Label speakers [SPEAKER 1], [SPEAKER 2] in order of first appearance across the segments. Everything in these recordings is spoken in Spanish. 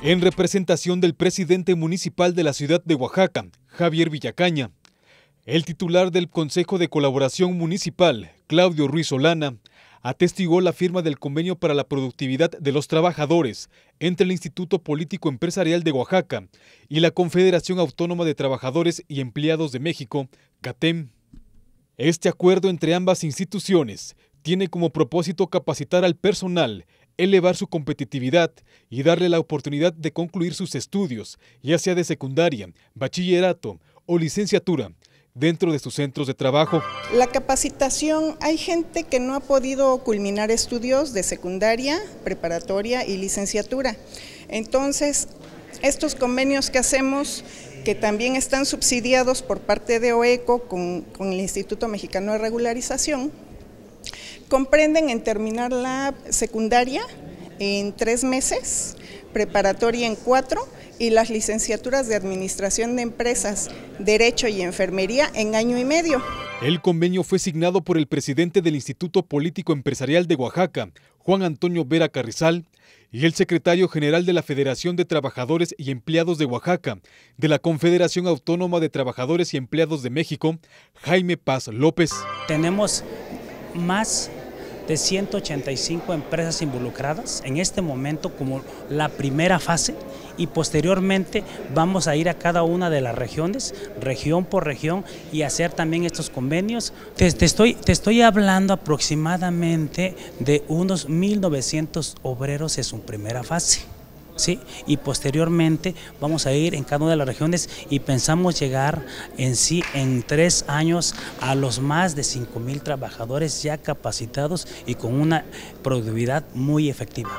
[SPEAKER 1] En representación del presidente municipal de la ciudad de Oaxaca, Javier Villacaña, el titular del Consejo de Colaboración Municipal, Claudio Ruiz Solana, atestigó la firma del convenio para la productividad de los trabajadores entre el Instituto Político Empresarial de Oaxaca y la Confederación Autónoma de Trabajadores y Empleados de México, CATEM. Este acuerdo entre ambas instituciones tiene como propósito capacitar al personal elevar su competitividad y darle la oportunidad de concluir sus estudios, ya sea de secundaria, bachillerato o licenciatura, dentro de sus centros de trabajo. La capacitación,
[SPEAKER 2] hay gente que no ha podido culminar estudios de secundaria, preparatoria y licenciatura. Entonces, estos convenios que hacemos, que también están subsidiados por parte de OECO con, con el Instituto Mexicano de Regularización, comprenden en terminar la secundaria en tres meses, preparatoria en cuatro y las licenciaturas de Administración de Empresas, Derecho y Enfermería en año y medio.
[SPEAKER 1] El convenio fue signado por el presidente del Instituto Político Empresarial de Oaxaca, Juan Antonio Vera Carrizal, y el secretario general de la Federación de Trabajadores y Empleados de Oaxaca, de la Confederación Autónoma de Trabajadores y Empleados de México, Jaime Paz López. Tenemos más de 185 empresas involucradas en este
[SPEAKER 3] momento como la primera fase y posteriormente vamos a ir a cada una de las regiones, región por región y hacer también estos convenios. Te, estoy, te estoy hablando aproximadamente de unos 1.900 obreros en su primera fase. ¿sí? y posteriormente vamos a ir en cada una de las regiones y pensamos llegar en sí en tres años a los más de 5 mil
[SPEAKER 1] trabajadores ya capacitados y con una productividad muy efectiva.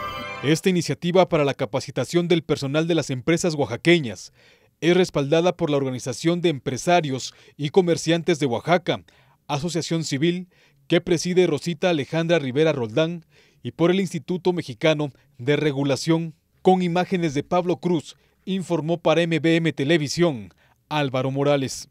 [SPEAKER 1] Esta iniciativa para la capacitación del personal de las empresas oaxaqueñas es respaldada por la Organización de Empresarios y Comerciantes de Oaxaca, asociación civil que preside Rosita Alejandra Rivera Roldán y por el Instituto Mexicano de Regulación con imágenes de Pablo Cruz, informó para MBM Televisión Álvaro Morales.